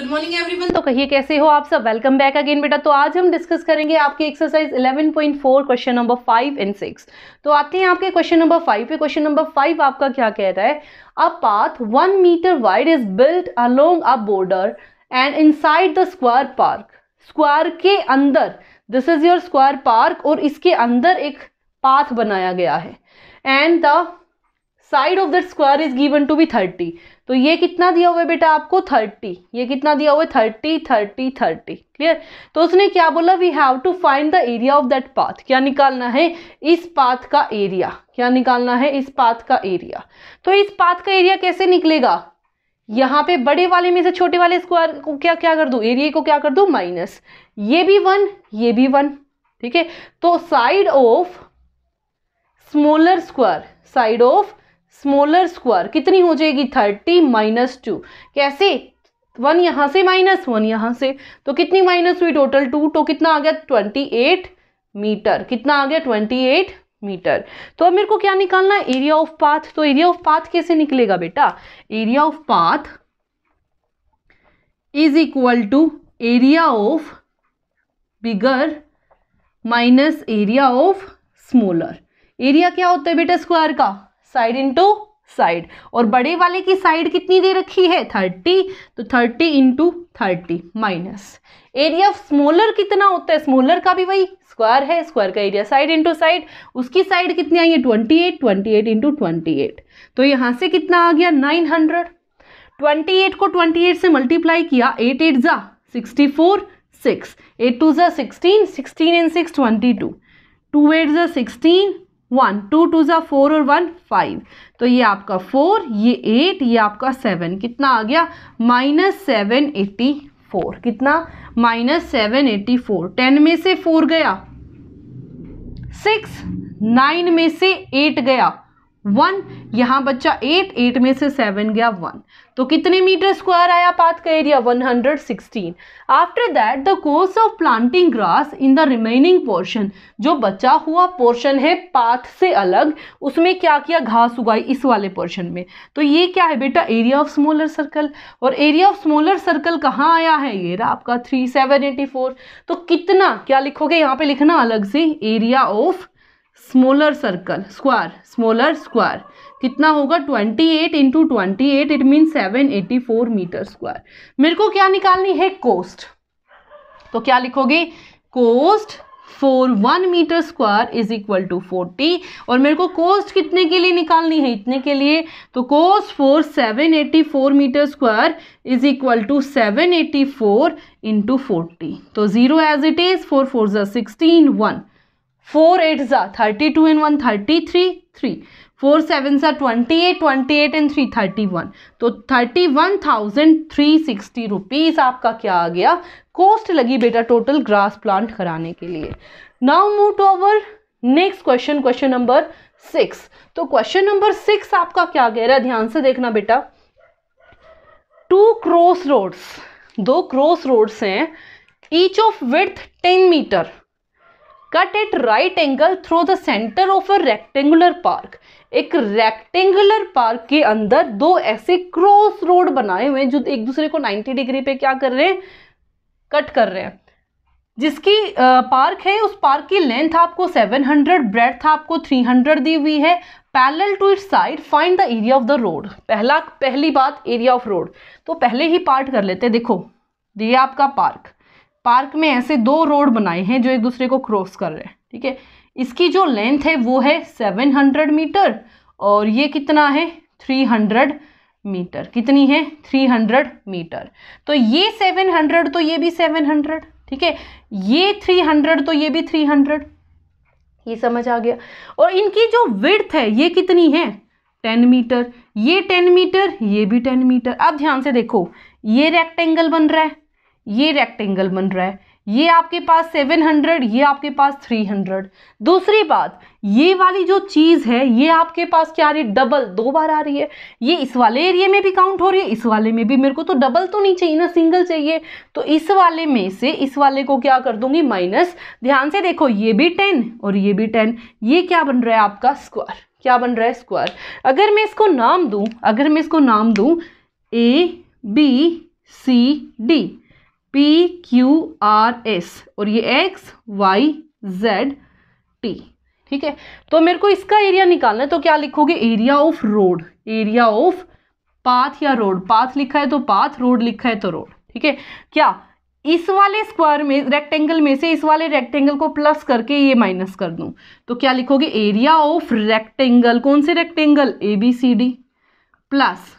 good morning everyone तो कहिए कैसे हो आप सब वेलकम बैक अगेन बेटा तो आज हम डिस्कस करेंगे आपके exercise 11.4 question number five and six तो आते हैं आपके क्वेश्चन नंबर फाइव पे क्वेश्चन नंबर फाइव आपका क्या कह रहा है a path one metre wide is built along a border and inside the square park square के अंदर this is your square park और इसके अंदर एक पाथ बनाया गया है and the side of the square is given to be thirty तो ये कितना दिया हुआ है बेटा आपको थर्टी ये कितना दिया हुआ है थर्टी थर्टी थर्टी क्लियर तो उसने क्या बोला we have to find the area of that path क्या निकालना है इस पाथ का एरिया क्या निकालना है इस पाथ का एरिया तो इस पाथ का एरिया कैसे निकलेगा यहाँ पे बड़े वाले में से छोटे वाले स्क्वायर को क्या क्या कर दू एरिया को क्या कर दू माइनस ये भी वन ये भी वन ठीक है तो side of smaller square side of smaller square कितनी हो जाएगी थर्टी माइनस टू कैसे वन यहाँ से माइनस वन यहाँ से तो कितनी माइनस हुई टोटल टू तो कितना आ गया ट्वेंटी एट मीटर कितना आ गया ट्वेंटी एट मीटर तो अब मेरे को क्या निकालना है एरिया ऑफ पाथ तो एरिया ऑफ पाथ कैसे निकलेगा बेटा area of path is equal to area of bigger minus area of smaller area क्या होता है बेटा स्क्वायर का साइड इंटू साइड और बड़े वाले की साइड कितनी दे रखी है थर्टी तो thirty into thirty minus area of smaller कितना होता है स्मॉलर का भी वही स्क्वायर है स्क्वायर का एरिया साइड इंटू साइड उसकी साइड कितनी आई है twenty eight twenty eight into twenty eight तो यहाँ से कितना आ गया नाइन हंड्रेड ट्वेंटी एट को ट्वेंटी एट से मल्टीप्लाई किया एट एट ज़ा sixty four six eight two ज़ा sixteen sixteen and six twenty two two eight ज़ा सिक्सटीन वन टू टू ज़ा फोर और वन फाइव तो ये आपका फोर ये एट ये आपका सेवन कितना आ गया माइनस सेवन एट्टी फोर कितना minus seven eighty four ten में से फोर गया सिक्स नाइन में से एट गया वन यहाँ बच्चा एट एट में से सेवन गया वन तो कितने मीटर स्क्वायर आया पाथ का एरिया one hundred sixteen after that the course of planting grass in the remaining portion जो बचा हुआ पोर्शन है पाथ से अलग उसमें क्या किया घास उगाई इस वाले पोर्शन में तो ये क्या है बेटा एरिया ऑफ स्मॉलर सर्कल और एरिया ऑफ स्मॉलर सर्कल कहाँ आया है ये रहा आपका थ्री सेवन एटी फोर तो कितना क्या लिखोगे यहाँ पे लिखना अलग से area of smaller circle square smaller square कितना होगा 28 eight into twenty eight it mean seven eighty four metre square मेरे को क्या निकालनी है कोस्ट तो क्या लिखोगे cost four one metre square is equal to forty और मेरे को कोस्ट कितने के लिए निकालनी है इतने के लिए तो cost four seven eighty four metre square is equal to seven eighty four into forty तो zero as it is four four sixteen sixteen one four eight ज़ा thirty two and one thirty three three four seven ज़ा twenty eight twenty eight and three thirty one तो thirty one thousand three sixty rupees आपका क्या आ गया cost लगी बेटा total grass plant कराने के लिए now move to our next question question number six तो क्वेश्चन नंबर सिक्स आपका क्या कह रहा है ध्यान से देखना बेटा टू क्रॉस रोड्स दो क्रॉस रोड्स हैं each of with ten metre cut at right angle through the centre of a rectangular park एक रेक्टेंगुलर पार्क के अंदर दो ऐसे क्रॉस रोड बनाए हुए हैं जो एक दूसरे को 90 डिग्री पे क्या कर रहे हैं कट कर रहे हैं जिसकी पार्क है उस पार्क की लेंथ आपको 700 हंड्रेड ब्रेथ आपको 300 दी हुई है parallel to it side find the area of the road पहला पहली बात एरिया ऑफ रोड तो पहले ही पार्ट कर लेते हैं देखो ये आपका पार्क पार्क में ऐसे दो रोड बनाए हैं जो एक दूसरे को क्रॉस कर रहे हैं ठीक है इसकी जो लेंथ है वो है सेवन हंड्रेड मीटर और ये कितना है थ्री हंड्रेड मीटर कितनी है थ्री हंड्रेड मीटर तो ये सेवन हंड्रेड तो ये भी सेवन हंड्रेड ठीक है ये थ्री हंड्रेड तो ये भी थ्री हंड्रेड ये समझ आ गया और इनकी जो विड्थ है ये कितनी है टेन मीटर ये टेन मीटर ये भी टेन मीटर अब ध्यान से देखो ये रेक्टेंगल बन रहा है ये रेक्टेंगल बन रहा है ये आपके पास 700 ये आपके पास 300 दूसरी बात ये वाली जो चीज़ है ये आपके पास क्या आ रही है डबल दो बार आ रही है ये इस वाले एरिया में भी काउंट हो रही है इस वाले में भी मेरे को तो डबल तो नहीं चाहिए ना सिंगल चाहिए तो इस वाले में से इस वाले को क्या कर दूंगी माइनस ध्यान से देखो ये भी टेन और ये भी टेन ये क्या बन रहा है आपका स्क्वायर क्या बन रहा है स्क्वायर अगर मैं इसको नाम दूँ अगर मैं इसको नाम दूँ A B C D P Q R S और ये एक्स वाई जेड टी ठीक है तो मेरे को इसका एरिया निकालना है तो क्या लिखोगे area of road area of path या रोड पाथ लिखा है तो पाथ रोड लिखा है तो रोड ठीक है क्या इस वाले स्क्वायर में रेक्टेंगल में से इस वाले रेक्टेंगल को प्लस करके ये माइनस कर दूं तो क्या लिखोगे एरिया ऑफ रेक्टेंगल कौन से rectangle A B C D plus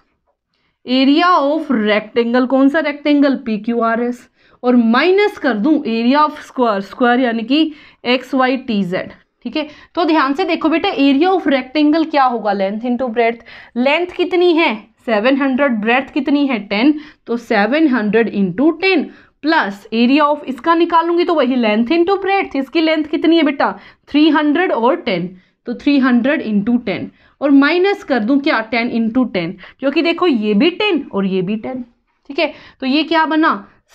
area of rectangle कौन सा rectangle P Q R S और माइनस कर दूं एरिया ऑफ स्क्वायर स्क्वायर यानी कि एक्स वाई टी जेड ठीक है तो ध्यान से देखो बेटा एरिया ऑफ रेक्टेंगल क्या होगा लेंथ इनटू ब्रेथ लेंथ कितनी है सेवन हंड्रेड ब्रेथ कितनी है टेन तो seven hundred into ten plus area of इसका निकालूंगी तो वही लेंथ इंटू ब्रेथ इसकी लेंथ कितनी है बेटा थ्री हंड्रेड और टेन तो थ्री हंड्रेड इंटू टेन और माइनस कर दूं क्या 10 इंटू टेन क्योंकि देखो ये भी टेन और ये भी टेन ठीक है तो ये क्या बना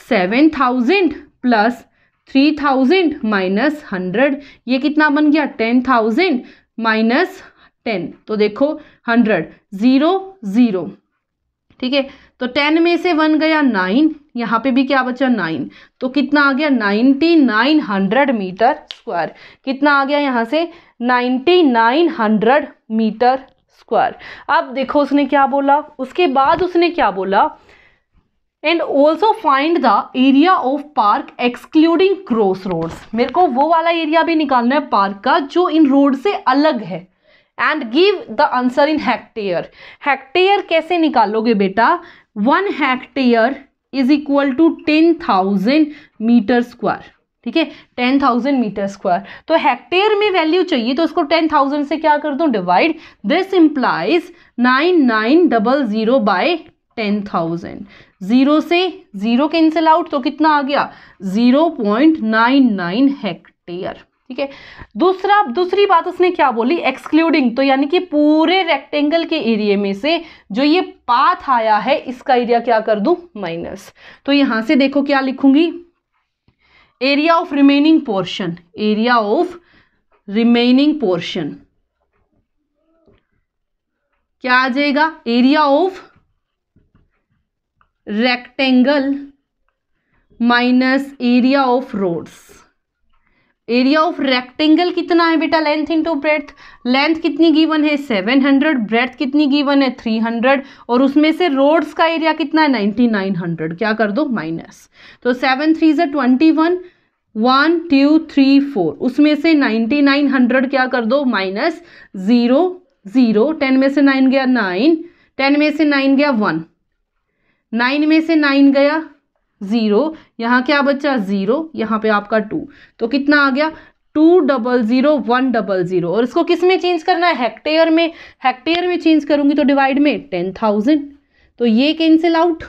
seven thousand plus three thousand minus hundred ये कितना बन गया 10000 थाउजेंड माइनस टेन तो देखो हंड्रेड ज़ीरो ज़ीरो ठीक है तो 10 में से वन गया नाइन यहाँ पे भी क्या बचा नाइन तो कितना आ गया 9900 नाइन हंड्रेड मीटर स्क्वायर कितना आ गया यहाँ से 9900 मीटर स्क्वायर अब देखो उसने क्या बोला उसके बाद उसने क्या बोला and also find the area of park excluding cross roads मेरे को वो वाला एरिया भी निकालना है पार्क का जो इन रोड से अलग है and give the answer in hectare hectare कैसे निकालोगे बेटा one hectare is equal to ten thousand metre square ठीक है टेन थाउजेंड मीटर स्क्वायर तो हेक्टेयर में वैल्यू चाहिए तो उसको टेन थाउजेंड से क्या कर दूँ divide this implies nine nine double zero by ten thousand zero से ज़ीरो कैंसिल आउट तो कितना आ गया zero point nine nine hectare ठीक है दूसरा दूसरी बात उसने क्या बोली एक्सक्लूडिंग तो यानी कि पूरे रेक्टेंगल के एरिया में से जो ये पाथ आया है इसका एरिया क्या कर दूं माइनस तो यहां से देखो क्या लिखूंगी area of remaining portion area of remaining portion क्या आ जाएगा area of rectangle minus area of roads area of rectangle कितना है बेटा लेंथ इनटू ब्रेथ लेंथ कितनी गिवन है 700 ब्रेथ कितनी गिवन है 300 और उसमें से रोड्स का एरिया कितना है 9900 क्या कर दो माइनस तो सेवन थ्री जो twenty one one two three four उसमें से 9900 क्या कर दो माइनस ज़ीरो ज़ीरो टेन में से नाइन गया नाइन टेन में से नाइन गया वन नाइन में से नाइन गया ज़ीरो यहाँ क्या बचा ज़ीरो यहाँ पे आपका टू तो कितना आ गया two double zero one double zero और इसको किस में चेंज करना है हेक्टेयर में हेक्टेयर में चेंज करूँगी तो डिवाइड में टेन थाउजेंड तो ये कैंसिल आउट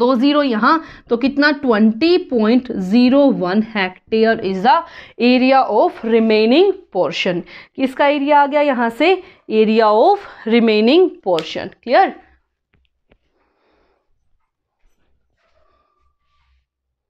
दो ज़ीरो यहाँ तो कितना twenty point zero one hectare is the area of remaining portion किसका एरिया आ गया यहाँ से area of remaining portion clear